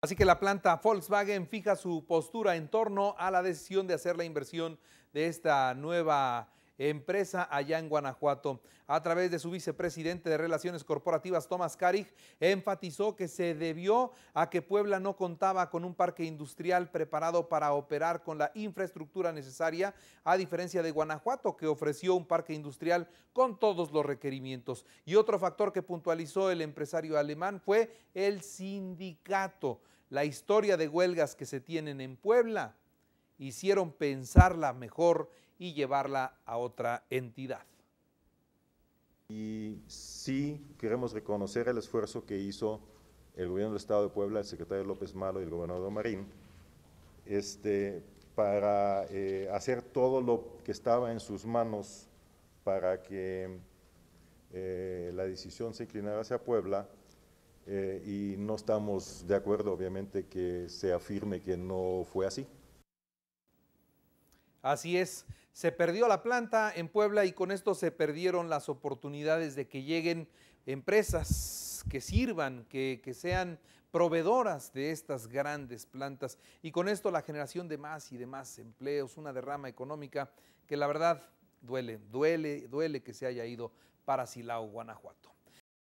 Así que la planta Volkswagen fija su postura en torno a la decisión de hacer la inversión de esta nueva empresa allá en Guanajuato. A través de su vicepresidente de Relaciones Corporativas, Tomás Carig, enfatizó que se debió a que Puebla no contaba con un parque industrial preparado para operar con la infraestructura necesaria, a diferencia de Guanajuato, que ofreció un parque industrial con todos los requerimientos. Y otro factor que puntualizó el empresario alemán fue el sindicato. La historia de huelgas que se tienen en Puebla hicieron pensarla mejor y llevarla a otra entidad. Y sí queremos reconocer el esfuerzo que hizo el gobierno del Estado de Puebla, el secretario López Malo y el gobernador Marín, este, para eh, hacer todo lo que estaba en sus manos para que eh, la decisión se inclinara hacia Puebla. Eh, y no estamos de acuerdo, obviamente, que se afirme que no fue así. Así es, se perdió la planta en Puebla y con esto se perdieron las oportunidades de que lleguen empresas que sirvan, que, sean proveedoras de estas grandes plantas y con esto la generación de más y de más empleos, una derrama económica que la verdad duele, duele, duele que se haya ido para Silao, Guanajuato.